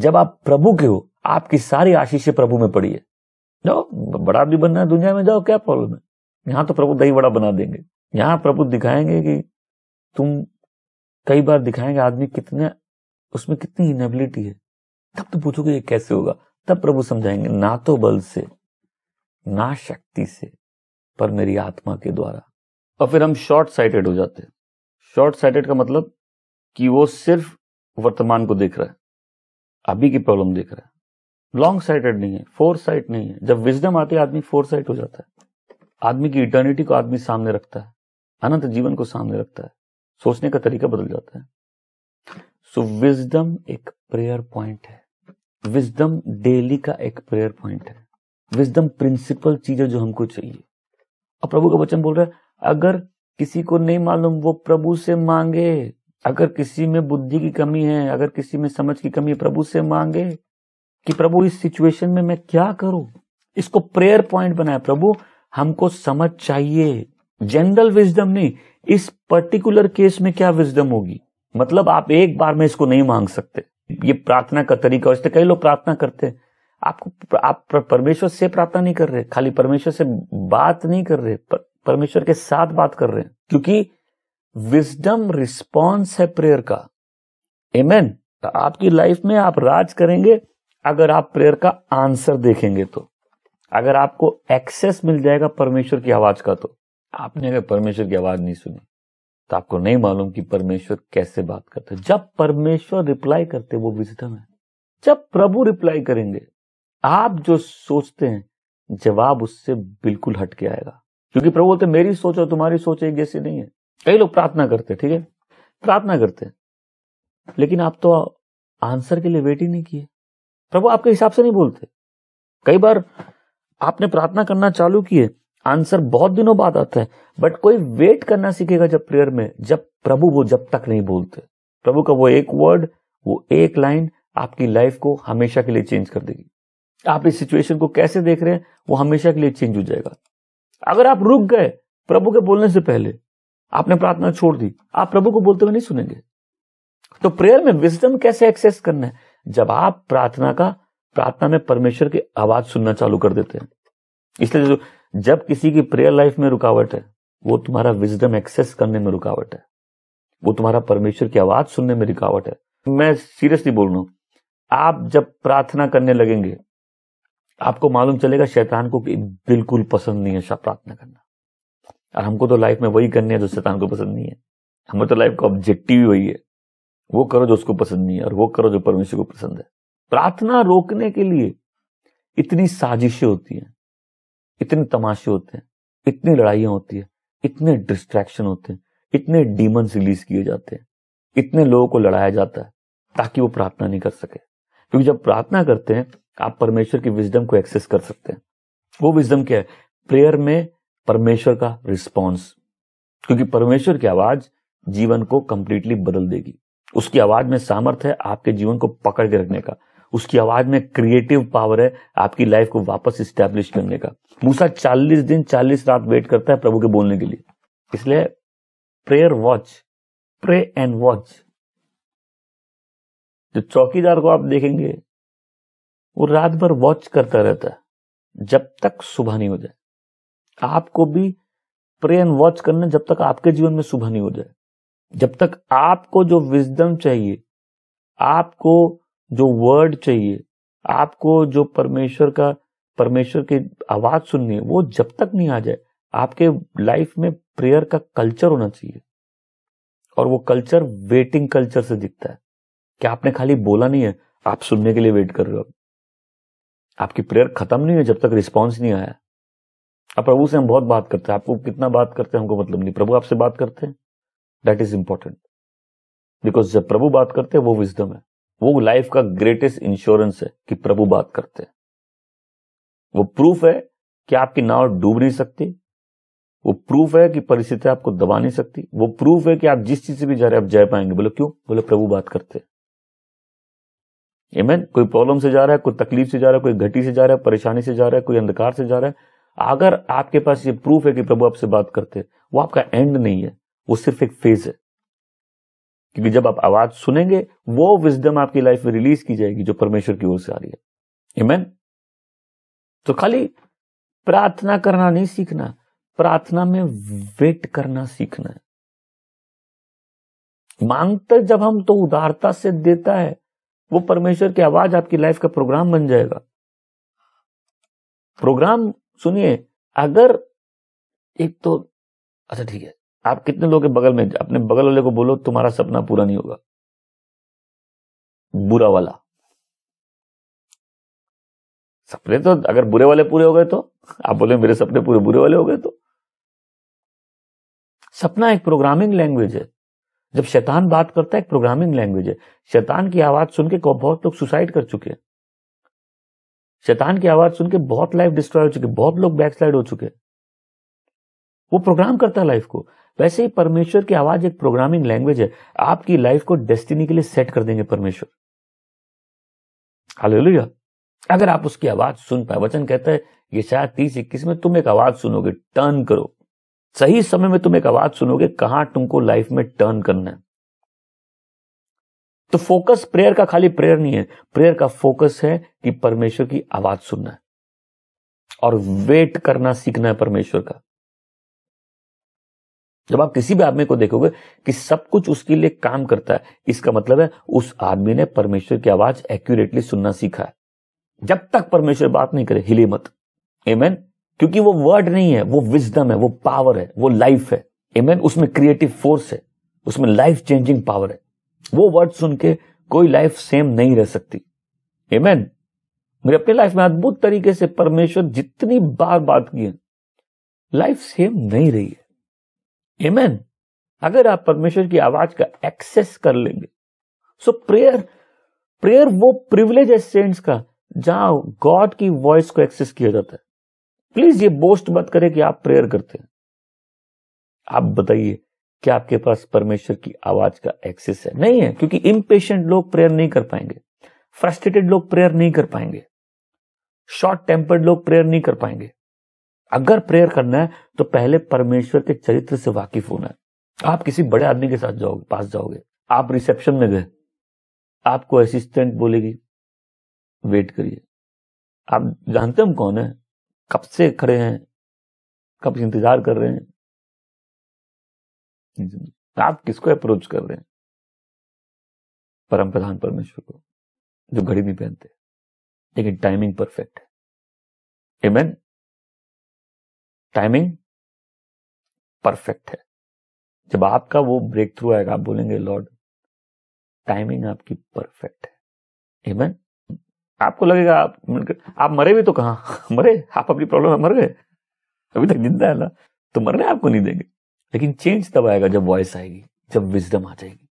S1: जब आप प्रभु के हो आपकी सारी आशीषें प्रभु में पड़ी है जाओ बड़ा आदमी बनना है दुनिया में जाओ क्या प्रॉब्लम है यहां तो प्रभु दही बड़ा बना देंगे यहां प्रभु दिखाएंगे कि तुम कई बार दिखाएंगे आदमी कितने उसमें कितनी इनेबिलिटी है तब तो पूछोगे ये कैसे होगा तब प्रभु समझाएंगे ना तो बल से ना शक्ति से पर मेरी आत्मा के द्वारा और फिर हम शॉर्ट साइटेड हो जाते हैं शॉर्ट साइटेड का मतलब कि वो सिर्फ वर्तमान को देख रहा है अभी की प्रॉब्लम देख रहा है लॉन्ग साइटेड नहीं है फोर साइट नहीं है जब विजडम आती है आदमी फोर साइट हो जाता है आदमी की इटर्निटी को आदमी सामने रखता है अनंत जीवन को सामने रखता है सोचने का तरीका बदल जाता है सो विजडम एक प्रेयर पॉइंट है विजडम डेली का एक प्रेयर पॉइंट है विजडम प्रिंसिपल चीज है जो हमको चाहिए और प्रभु का वचन बोल रहा है अगर किसी को नहीं मालूम वो प्रभु से मांगे अगर किसी में बुद्धि की कमी है अगर किसी में समझ की कमी है प्रभु से मांगे कि प्रभु इस सिचुएशन में मैं क्या करूं इसको प्रेयर पॉइंट बनाया प्रभु हमको समझ चाहिए जनरल विजडम नहीं इस पर्टिकुलर केस में क्या विजडम होगी मतलब आप एक बार में इसको नहीं मांग सकते ये प्रार्थना का तरीका इसलिए कई लोग प्रार्थना करते हैं आपको आप परमेश्वर से प्रार्थना नहीं कर रहे खाली परमेश्वर से बात नहीं कर रहे पर, परमेश्वर के साथ बात कर रहे हैं क्योंकि विजडम रिस्पॉन्स है प्रेयर का एमेन आपकी लाइफ में आप राज करेंगे अगर आप प्रेयर का आंसर देखेंगे तो अगर आपको एक्सेस मिल जाएगा परमेश्वर की आवाज का तो आपने अगर परमेश्वर की आवाज नहीं सुनी तो आपको नहीं मालूम कि परमेश्वर कैसे बात करते जब परमेश्वर रिप्लाई करते वो विजडम है जब प्रभु रिप्लाई करेंगे आप जो सोचते हैं जवाब उससे बिल्कुल हटके आएगा क्योंकि प्रभु बोलते मेरी सोच और तुम्हारी सोच एक जैसी नहीं है कई लोग प्रार्थना करते ठीक है प्रार्थना करते हैं लेकिन आप तो आंसर के लिए वेट ही नहीं किए प्रभु आपके हिसाब से नहीं बोलते कई बार आपने प्रार्थना करना चालू किए आंसर बहुत दिनों बाद आता है बट कोई वेट करना सीखेगा जब प्रेयर में जब प्रभु वो जब तक नहीं बोलते प्रभु का वो एक वर्ड वो एक लाइन आपकी लाइफ को हमेशा के लिए चेंज कर देगी आप इस सिचुएशन को कैसे देख रहे हैं वो हमेशा के लिए चेंज हो जाएगा अगर आप रुक गए प्रभु के बोलने से पहले आपने प्रार्थना छोड़ दी आप प्रभु को बोलते हुए नहीं सुनेंगे तो प्रेयर में विजडम कैसे एक्सेस करना है जब आप प्रार्थना का प्रार्थना में परमेश्वर की आवाज सुनना चालू कर देते हैं इसलिए जो जब किसी की प्रेयर लाइफ में रुकावट है वो तुम्हारा विजडम एक्सेस करने में रुकावट है वो तुम्हारा परमेश्वर की आवाज सुनने में रुकावट है मैं सीरियसली बोल रहा हूं आप जब प्रार्थना करने लगेंगे आपको मालूम चलेगा शैतान को कि बिल्कुल पसंद नहीं है प्रार्थना करना और हमको तो लाइफ में वही करनी है जो शैतान को पसंद नहीं है हमें तो लाइफ का ऑब्जेक्टिव ही वही है वो करो जो उसको पसंद नहीं है और वो करो जो परमेश्वर को पसंद है प्रार्थना रोकने के लिए इतनी साजिशें होती हैं इतने तमाशे होते हैं इतनी लड़ाइयां होती है इतने डिस्ट्रैक्शन होते हैं इतने डीमंस रिलीज किए जाते हैं इतने लोगों को लड़ाया जाता है ताकि वो प्रार्थना नहीं कर सके क्योंकि जब प्रार्थना करते हैं आप परमेश्वर की विजडम को एक्सेस कर सकते हैं वो विजडम क्या है प्रेयर में परमेश्वर का रिस्पॉन्स क्योंकि परमेश्वर की आवाज जीवन को कंप्लीटली बदल देगी उसकी आवाज में सामर्थ्य है आपके जीवन को पकड़ के रखने का उसकी आवाज में क्रिएटिव पावर है आपकी लाइफ को वापस स्टैब्लिश करने का मूसा चालीस दिन चालीस रात वेट करता है प्रभु के बोलने के लिए इसलिए prayer watch pray and watch जो चौकीदार को आप देखेंगे वो रात भर वॉच करता रहता है जब तक सुबह नहीं हो जाए आपको भी प्रे एंड वॉच करना जब तक आपके जीवन में सुबह नहीं हो जाए जब तक आपको जो विजडम चाहिए आपको जो वर्ड चाहिए आपको जो परमेश्वर का परमेश्वर की आवाज सुननी है वो जब तक नहीं आ जाए आपके लाइफ में प्रेयर का कल्चर होना चाहिए और वो कल्चर वेटिंग कल्चर से दिखता है क्या आपने खाली बोला नहीं है आप सुनने के लिए वेट कर रहे हो आपकी प्रेयर खत्म नहीं है जब तक रिस्पॉन्स नहीं आया अब प्रभु से हम बहुत बात करते हैं आपको कितना बात करते हैं हमको मतलब नहीं प्रभु आपसे बात करते हैं दैट इज इंपॉर्टेंट बिकॉज जब प्रभु बात करते हैं वो विजडम है वो लाइफ का ग्रेटेस्ट इंश्योरेंस है कि प्रभु बात करते हैं वो प्रूफ है कि आपकी नाव डूब नहीं सकती वो प्रूफ है कि परिस्थिति आपको दबा नहीं सकती वो प्रूफ है कि आप जिस चीज से भी जा रहे हैं आप जय पाएंगे बोले क्यों बोले प्रभु बात करते हैं कोई प्रॉब्लम से जा रहा है कोई तकलीफ से जा रहा है कोई घटी से जा रहा है परेशानी से जा रहा है कोई अंधकार से जा रहा है अगर आपके पास ये प्रूफ है कि प्रभु आपसे बात करते हैं वो आपका एंड नहीं है वो सिर्फ एक फेज है क्योंकि जब आप आवाज सुनेंगे वो विजडम आपकी लाइफ में रिलीज की जाएगी जो परमेश्वर की ओर से आ रही है इमेन तो खाली प्रार्थना करना नहीं सीखना प्रार्थना में वेट करना सीखना है मांगते जब हम तो उदारता से देता है वो परमेश्वर की आवाज आपकी लाइफ का प्रोग्राम बन जाएगा प्रोग्राम सुनिए अगर एक तो अच्छा ठीक है आप कितने लोग बगल में अपने बगल वाले को बोलो तुम्हारा सपना पूरा नहीं होगा बुरा वाला सपने तो अगर बुरे वाले पूरे हो गए तो आप बोले मेरे सपने पूरे बुरे वाले हो गए तो सपना एक प्रोग्रामिंग लैंग्वेज है जब शैतान बात करता है एक प्रोग्रामिंग लैंग्वेज है शैतान की आवाज सुन के बहुत लोग सुसाइड कर चुके हैं शैतान की आवाज सुन के बहुत लाइफ डिस्ट्रॉय हो चुकी बहुत लोग बैकस्लाइड हो चुके वो प्रोग्राम करता है लाइफ को वैसे ही परमेश्वर की आवाज एक प्रोग्रामिंग लैंग्वेज है आपकी लाइफ को डेस्टिनी के लिए सेट कर देंगे परमेश्वर हालेलुया अगर आप उसकी आवाज सुन पाए वचन कहते हैं ये शायद तीस इक्कीस में तुम एक आवाज सुनोगे टर्न करो सही समय में तुम एक आवाज सुनोगे कहां तुमको लाइफ में टर्न करना है तो फोकस प्रेयर का खाली प्रेयर नहीं है प्रेयर का फोकस है कि परमेश्वर की आवाज सुनना है और वेट करना सीखना है परमेश्वर का जब आप किसी भी आदमी को देखोगे कि सब कुछ उसके लिए काम करता है इसका मतलब है उस आदमी ने परमेश्वर की आवाज एक्यूरेटली सुनना सीखा है जब तक परमेश्वर बात नहीं करे हिले मत एमेन क्योंकि वो वर्ड नहीं है वो विजडम है वो पावर है वो लाइफ है एमेन उसमें क्रिएटिव फोर्स है उसमें लाइफ चेंजिंग पावर है वो वर्ड सुन के कोई लाइफ सेम नहीं रह सकती एमेन मेरे अपने लाइफ में अद्भुत तरीके से परमेश्वर जितनी बार बात की है लाइफ सेम नहीं रही है एमेन अगर आप परमेश्वर की आवाज का एक्सेस कर लेंगे सो प्रेयर प्रेयर वो प्रिविलेज है सेंट्स का जहां गॉड की वॉइस को एक्सेस किया जाता है प्लीज ये बोस्ट मत करें कि आप प्रेयर करते हैं आप बताइए क्या आपके पास परमेश्वर की आवाज का एक्सेस है नहीं है क्योंकि इम्पेशेंट लोग प्रेयर नहीं कर पाएंगे फ्रस्ट्रेटेड लोग प्रेयर नहीं कर पाएंगे शॉर्ट टेम्पर्ड लोग प्रेयर नहीं कर पाएंगे अगर प्रेयर करना है तो पहले परमेश्वर के चरित्र से वाकिफ होना है आप किसी बड़े आदमी के साथ जाओगे पास जाओगे आप रिसेप्शन में गए आपको असिस्टेंट बोलेगी वेट करिए आप जानते हम कौन है कब से खड़े हैं कब इंतजार कर रहे हैं आप किसको अप्रोच कर रहे हैं परम प्रधान परमेश्वर को जो घड़ी नहीं पहनते लेकिन टाइमिंग परफेक्ट है एमेन टाइमिंग परफेक्ट है जब आपका वो ब्रेक थ्रू आएगा आप बोलेंगे लॉर्ड टाइमिंग आपकी परफेक्ट है इवन आपको लगेगा आप आप मरे भी तो कहा मरे आप अपनी प्रॉब्लम में मर गए अभी तक जिंदा है ना तो मरने आपको नहीं देंगे लेकिन चेंज तब आएगा जब वॉइस आएगी जब विजडम आ जाएगी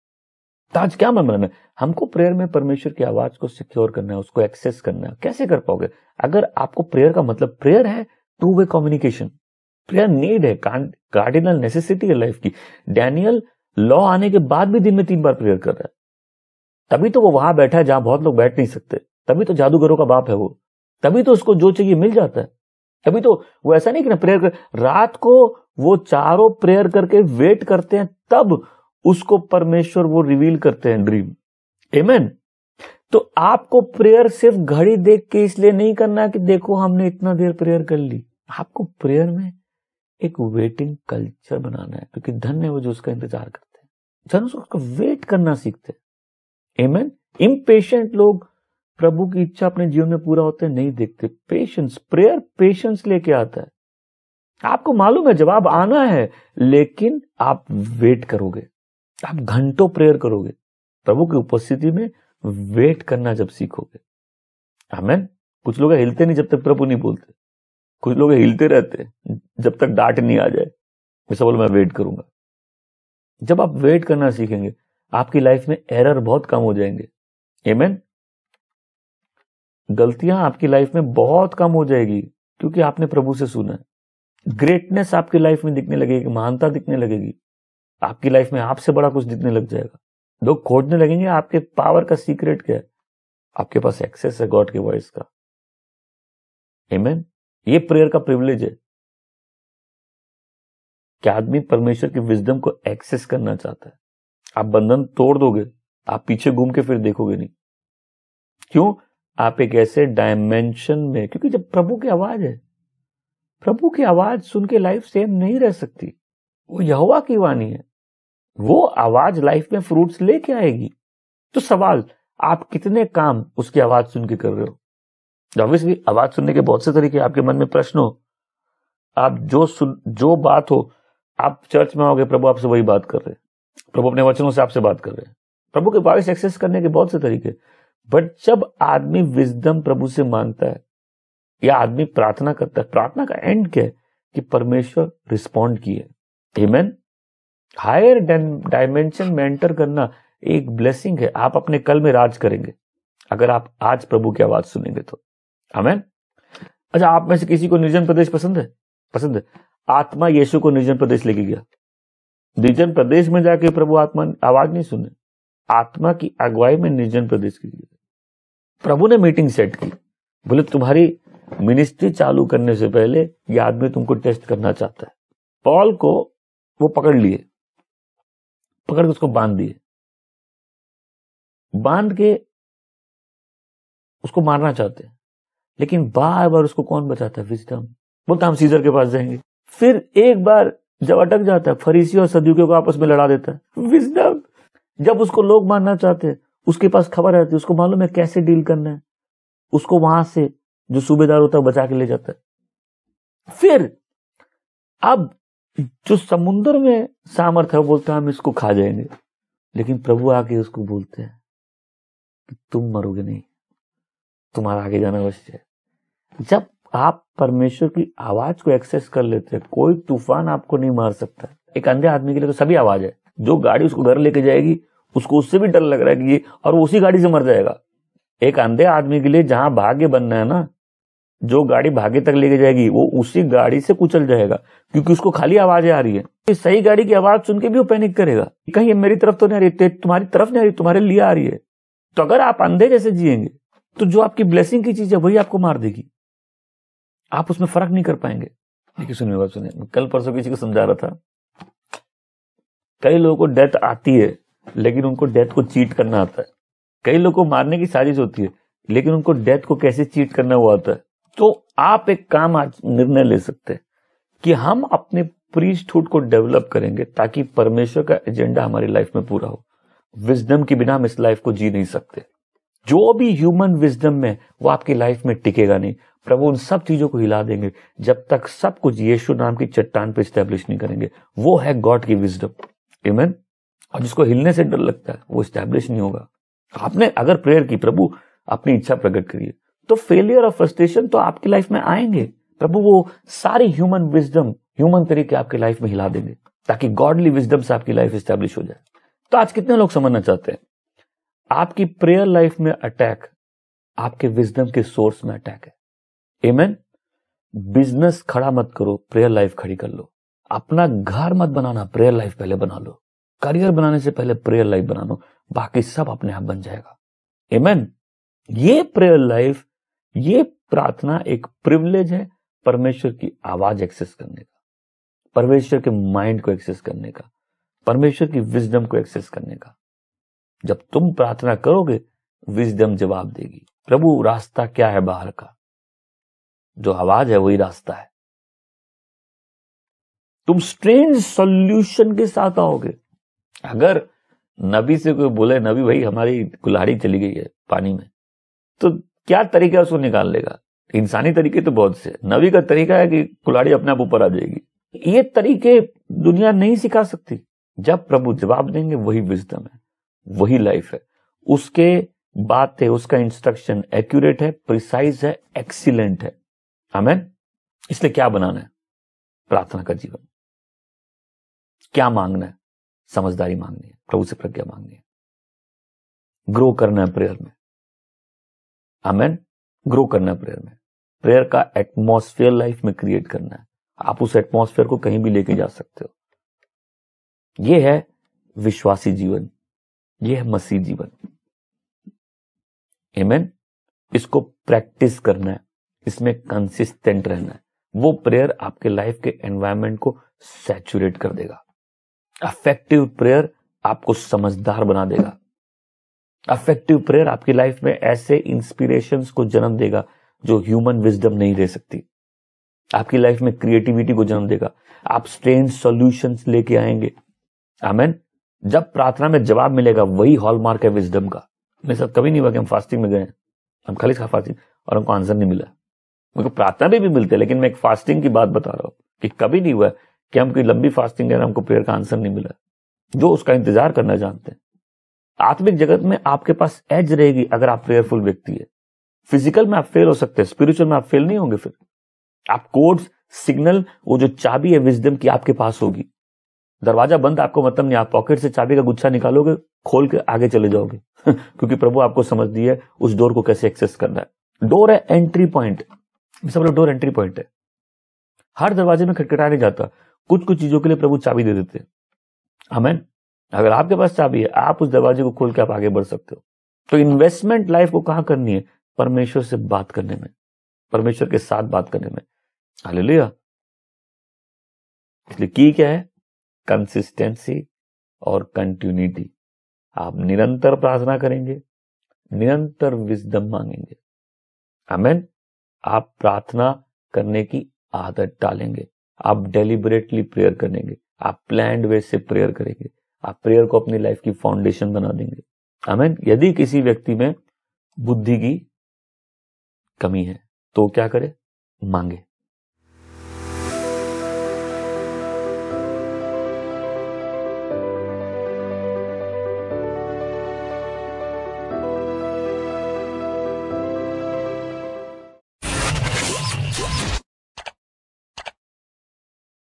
S1: तो आज क्या मैं मरना हमको प्रेयर में परमेश्वर की आवाज को सिक्योर करना है उसको एक्सेस करना है कैसे कर पाओगे अगर आपको प्रेयर का मतलब प्रेयर है two way communication prayer need है कार्डिनल नेसेसिटी है लाइफ की डैनियल लॉ आने के बाद भी दिन में तीन बार प्रेयर कर रहा है तभी तो वो वहां बैठा है जहां बहुत लोग बैठ नहीं सकते तभी तो जादूगरों का बाप है वो तभी तो उसको जो चाहिए मिल जाता है तभी तो वो ऐसा नहीं कि ना प्रेयर कर रात को वो चारों प्रेयर करके वेट करते हैं तब उसको परमेश्वर वो रिवील करते हैं ड्रीम एमेन तो आपको प्रेयर सिर्फ घड़ी देख के इसलिए नहीं करना कि देखो हमने इतना देर प्रेयर कर ली आपको प्रेयर में एक वेटिंग कल्चर बनाना है क्योंकि धन्य वो जो उसका इंतजार करते हैं धन उसको वेट करना सीखते हैं इम्पेशेंट लोग प्रभु की इच्छा अपने जीवन में पूरा होते नहीं देखते पेशेंस प्रेयर पेशेंस लेके आता है आपको मालूम है जवाब आना है लेकिन आप वेट करोगे आप घंटों प्रेयर करोगे प्रभु की उपस्थिति में वेट करना जब सीखोगे हमें कुछ लोग हिलते नहीं जब तक प्रभु नहीं बोलते कुछ लोग हिलते रहते हैं जब तक डांट नहीं आ जाए मैं बोलो मैं वेट करूंगा जब आप वेट करना सीखेंगे आपकी लाइफ में एरर बहुत कम हो जाएंगे एमेन गलतियां आपकी लाइफ में बहुत कम हो जाएगी क्योंकि आपने प्रभु से सुना है ग्रेटनेस आपकी लाइफ में दिखने लगेगी महानता दिखने लगेगी आपकी लाइफ में आपसे बड़ा कुछ दिखने लग जाएगा लोग खोजने लगेंगे आपके पावर का सीक्रेट क्या है आपके पास एक्सेस है गॉड के वॉइस का एमेन ये प्रेयर का प्रिविलेज है क्या आदमी परमेश्वर की विजडम को एक्सेस करना चाहता है आप बंधन तोड़ दोगे आप पीछे घूम के फिर देखोगे नहीं क्यों आप एक ऐसे डायमेंशन में क्योंकि जब प्रभु की आवाज है प्रभु की आवाज सुन के लाइफ सेम नहीं रह सकती वो यहोवा की वाणी है वो आवाज लाइफ में फ्रूट्स लेके आएगी तो सवाल आप कितने काम उसकी आवाज सुन के कर रहे हो ऑब्वियसली आवाज सुनने के बहुत से तरीके आपके मन में प्रश्न हो आप जो सुन जो बात हो आप चर्च में आओगे प्रभु आपसे वही बात कर रहे हैं प्रभु अपने वचनों से आपसे बात कर रहे हैं प्रभु के बारिश एक्सेस करने के बहुत से तरीके बट जब आदमी विजडम प्रभु से मांगता है या आदमी प्रार्थना करता है प्रार्थना का एंड क्या है कि परमेश्वर रिस्पॉन्ड किए हिमेन हायर डायमेंशन में एंटर करना एक ब्लेसिंग है आप अपने कल में राज करेंगे अगर आप आज प्रभु की आवाज सुनेंगे तो हमें अच्छा आप में से किसी को निर्जन प्रदेश पसंद है पसंद है आत्मा यीशु को निर्जन प्रदेश लेके गया निर्जन प्रदेश में जाके प्रभु आत्मा आवाज नहीं सुने आत्मा की अगुवाई में निर्जन प्रदेश के लिए प्रभु ने मीटिंग सेट की बोले तुम्हारी मिनिस्ट्री चालू करने से पहले ये आदमी तुमको टेस्ट करना चाहता है पॉल को वो पकड़ लिए पकड़ के उसको बांध दिए बांध के उसको मारना चाहते हैं लेकिन बार बार उसको कौन बचाता है विजडम बोलता हम सीजर के पास जाएंगे फिर एक बार जब अटक जाता है फरीसी और सदियों को आपस में लड़ा देता है विजडम जब उसको लोग मानना चाहते हैं उसके पास खबर रहती है उसको मालूम है कैसे डील करना है उसको वहां से जो सूबेदार होता है बचा के ले जाता है फिर अब जो समुन्द्र में सामर्थ है बोलता है हम इसको खा जाएंगे लेकिन प्रभु आके उसको बोलते हैं कि तुम मरोगे नहीं तुम्हारा आगे जाना अवश्य है जब आप परमेश्वर की आवाज को एक्सेस कर लेते हैं कोई तूफान आपको नहीं मार सकता एक अंधे आदमी के लिए तो सभी आवाज है जो गाड़ी उसको घर लेके जाएगी उसको उससे भी डर लग रहा है कि ये और वो उसी गाड़ी से मर जाएगा एक अंधे आदमी के लिए जहां भाग्य बनना है ना जो गाड़ी भाग्य तक लेके जाएगी वो उसी गाड़ी से कुचल जाएगा क्योंकि उसको खाली आवाजें आ रही है सही गाड़ी की आवाज सुन के भी वो पैनिक करेगा कहीं मेरी तरफ तो नहीं आ रही तुम्हारी तरफ नहीं आ रही तुम्हारे लिए आ रही है तो अगर आप अंधे जैसे जियेंगे तो जो आपकी ब्लेसिंग की चीज है वही आपको मार देगी आप उसमें फर्क नहीं कर पाएंगे देखिए सुनिए बात सुनिए कल परसों किसी को समझा रहा था कई लोगों को डेथ आती है लेकिन उनको डेथ को चीट करना आता है कई लोगों को मारने की साजिश होती है लेकिन उनको डेथ को कैसे चीट करना हुआ आता है तो आप एक काम आज निर्णय ले सकते हैं कि हम अपने प्रीस्टहुड को डेवलप करेंगे ताकि परमेश्वर का एजेंडा हमारी लाइफ में पूरा हो विजडम के बिना हम इस लाइफ को जी नहीं सकते जो भी ह्यूमन विजडम में वो आपकी लाइफ में टिकेगा नहीं प्रभु उन सब चीजों को हिला देंगे जब तक सब कुछ यीशु नाम की चट्टान पर स्टैब्लिश नहीं करेंगे वो है गॉड की विजडम इमेन और जिसको हिलने से डर लगता है वो स्टैब्लिश नहीं होगा आपने अगर प्रेयर की प्रभु अपनी इच्छा प्रकट करिए तो फेलियर और फ्रस्ट्रेशन तो आपकी लाइफ में आएंगे प्रभु वो सारी ह्यूमन विजडम ह्यूमन तरीके आपकी लाइफ में हिला देंगे ताकि गॉडली विजडम से आपकी लाइफ स्टैब्लिश हो जाए तो आज कितने लोग समझना चाहते हैं आपकी प्रेयर लाइफ में अटैक आपके विजडम के सोर्स में अटैक है एमेन बिजनेस खड़ा मत करो प्रेयर लाइफ खड़ी कर लो अपना घर मत बनाना प्रेयर लाइफ पहले बना लो करियर बनाने से पहले प्रेयर लाइफ बना लो बाकी सब अपने आप बन जाएगा एमेन ये प्रेयर लाइफ ये प्रार्थना एक प्रिविलेज है परमेश्वर की आवाज एक्सेस करने का परमेश्वर के माइंड को एक्सेस करने का परमेश्वर की विजडम को एक्सेस करने का जब तुम प्रार्थना करोगे विजडम जवाब देगी प्रभु रास्ता क्या है बाहर का जो आवाज है वही रास्ता है तुम स्ट्रेंज सॉल्यूशन के साथ आओगे अगर नबी से कोई बोले नबी भाई हमारी कुल्हाड़ी चली गई है पानी में तो क्या तरीका उसको निकाल लेगा इंसानी तरीके तो बहुत से नबी का तरीका है कि कुल्हाड़ी अपने आप ऊपर आ जाएगी ये तरीके दुनिया नहीं सिखा सकती जब प्रभु जवाब देंगे वही विजडम है वही लाइफ है उसके बातें उसका इंस्ट्रक्शन एक्यूरेट है प्रिसाइज है एक्सीलेंट है हमें इसलिए क्या बनाना है प्रार्थना का जीवन क्या मांगना है समझदारी मांगनी है प्रभु से प्रज्ञा मांगनी है ग्रो करना है प्रेयर में हमें ग्रो करना है प्रेयर में प्रेयर का एटमोसफेयर लाइफ में क्रिएट करना है आप उस एटमोस्फेयर को कहीं भी लेके जा सकते हो यह है विश्वासी जीवन ये है मसीह जीवन एमेन इसको प्रैक्टिस करना है इसमें कंसिस्टेंट रहना है वो प्रेयर आपके लाइफ के एनवायरमेंट को सैचुरेट कर देगा अफेक्टिव प्रेयर आपको समझदार बना देगा अफेक्टिव प्रेयर आपकी लाइफ में ऐसे इंस्पिरेशंस को जन्म देगा जो ह्यूमन विजडम नहीं दे सकती आपकी लाइफ में क्रिएटिविटी को जन्म देगा आप स्ट्रेन सॉल्यूशंस लेके आएंगे आमेन जब प्रार्थना में जवाब मिलेगा वही हॉलमार्क है विजडम का मेरे साथ कभी नहीं हुआ कि हम फास्टिंग में गए हम खाली खा फास्टिंग और हमको आंसर नहीं मिला मुझको प्रार्थना भी मिलते लेकिन मैं एक फास्टिंग की बात बता रहा हूँ कि कभी नहीं हुआ कि हम कोई लंबी फास्टिंग है हमको प्रेयर का आंसर नहीं मिला जो उसका इंतजार करना जानते हैं आत्मिक जगत में आपके पास एज रहेगी अगर आप प्रेयरफुल व्यक्ति है फिजिकल में आप फेल हो सकते हैं स्पिरिचुअल में आप फेल नहीं होंगे फिर आप कोड्स सिग्नल वो जो चाबी है विजडम की आपके पास होगी दरवाजा बंद आपको मतलब नहीं आप पॉकेट से चाबी का गुच्छा निकालोगे खोल के आगे चले जाओगे क्योंकि प्रभु आपको समझ दिए है उस डोर को कैसे एक्सेस करना है डोर है एंट्री पॉइंट सब लोग डोर एंट्री पॉइंट है हर दरवाजे में खटखटा नहीं जाता कुछ कुछ चीजों के लिए प्रभु चाबी दे देते हैं हमें अगर आपके पास चाबी है आप उस दरवाजे को खोल के आप आगे बढ़ सकते हो तो इन्वेस्टमेंट लाइफ को कहा करनी है परमेश्वर से बात करने में परमेश्वर के साथ बात करने में हाल इसलिए की क्या है कंसिस्टेंसी और कंटिन्यूटी आप निरंतर प्रार्थना करेंगे निरंतर विजडम मांगेंगे अमेन आप प्रार्थना करने की आदत डालेंगे आप डेलिबरेटली प्रेयर करेंगे आप प्लैंड वे से प्रेयर करेंगे आप प्रेयर को अपनी लाइफ की फाउंडेशन बना देंगे अमेन यदि किसी व्यक्ति में बुद्धि की कमी है तो क्या करे मांगे